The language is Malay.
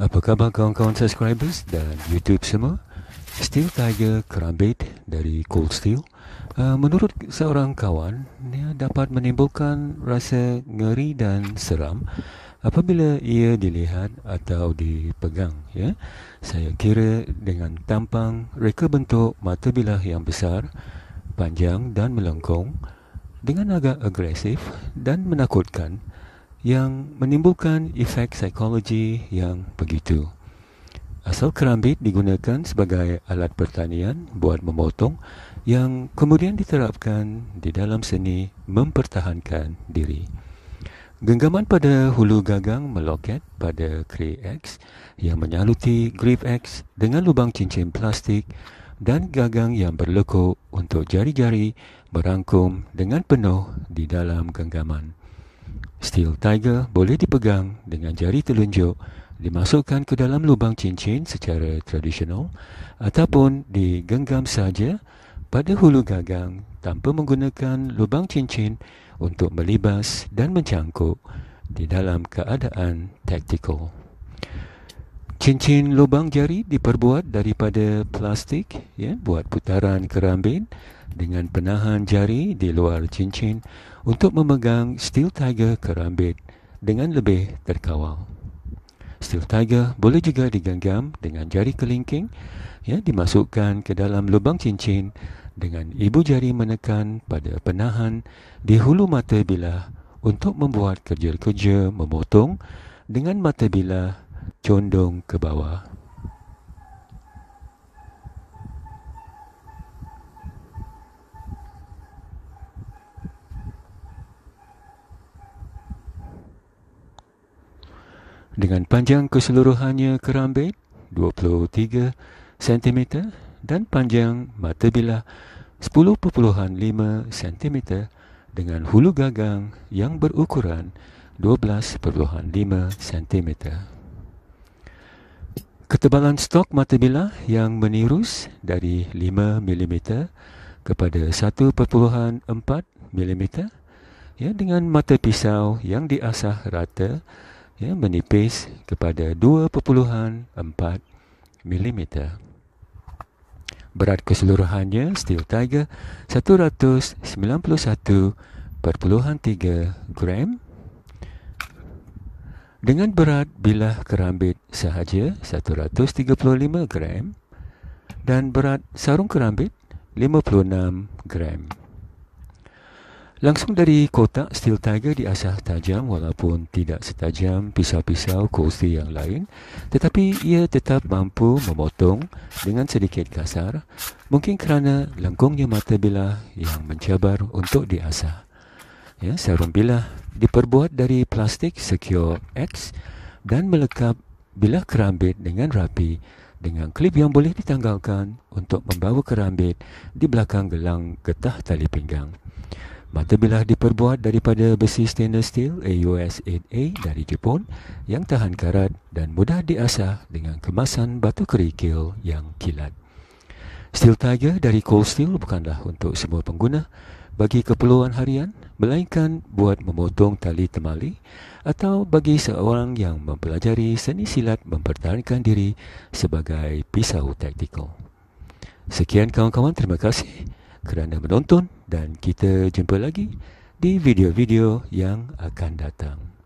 Apa khabar kawan-kawan subscribers dan YouTube semua? Steel Tiger Crumbate dari Cold Steel. Uh, menurut seorang kawan, ia dapat menimbulkan rasa ngeri dan seram apabila ia dilihat atau dipegang. Ya? Saya kira dengan tampang reka bentuk mata bilah yang besar, panjang dan melengkung, dengan agak agresif dan menakutkan, yang menimbulkan efek psikologi yang begitu. Asal kerambit digunakan sebagai alat pertanian buat memotong yang kemudian diterapkan di dalam seni mempertahankan diri. Genggaman pada hulu gagang meloket pada kri X yang menyaluti grip X dengan lubang cincin plastik dan gagang yang berlekuk untuk jari-jari berangkum dengan penuh di dalam genggaman. Steel Tiger boleh dipegang dengan jari telunjuk dimasukkan ke dalam lubang cincin secara tradisional ataupun digenggam saja pada hulu gagang tanpa menggunakan lubang cincin untuk melibas dan mencangkuk di dalam keadaan taktikal cincin lubang jari diperbuat daripada plastik ya buat putaran kerambin dengan penahan jari di luar cincin untuk memegang steel tiger kerambit dengan lebih terkawal. Steel tiger boleh juga diganggam dengan jari kelingking ya dimasukkan ke dalam lubang cincin dengan ibu jari menekan pada penahan di hulu mata bilah untuk membuat kerja-kerja memotong dengan mata bilah condong ke bawah. Dengan panjang keseluruhannya kerambit 23 cm dan panjang mata bilah 10.5 cm dengan hulu gagang yang berukuran 12.5 cm. Ketebalan stok mata bilah yang menirus dari 5 mm kepada 1.4 mm ya dengan mata pisau yang diasah rata ya menipis kepada 2.4 mm. Berat keseluruhannya steel tiger 191.3 gram. Dengan berat bilah kerambit sahaja 135 gram dan berat sarung kerambit 56 gram. Langsung dari kotak Steel Tiger diasah tajam walaupun tidak setajam pisau-pisau kursi yang lain tetapi ia tetap mampu memotong dengan sedikit kasar mungkin kerana lengkungnya mata bilah yang mencabar untuk diasah ya, sarung bilah diperbuat dari plastik secure X dan melekap bilah kerambit dengan rapi dengan klip yang boleh ditanggalkan untuk membawa kerambit di belakang gelang getah tali pinggang. Mata bilah diperbuat daripada besi stainless steel AUS 8A dari Jepun yang tahan karat dan mudah diasah dengan kemasan batu kerikil yang kilat. Steel Tiger dari Cold Steel bukanlah untuk semua pengguna bagi keperluan harian, melainkan buat memotong tali temali atau bagi seorang yang mempelajari seni silat mempertahankan diri sebagai pisau taktikal. Sekian kawan-kawan, terima kasih kerana menonton dan kita jumpa lagi di video-video yang akan datang.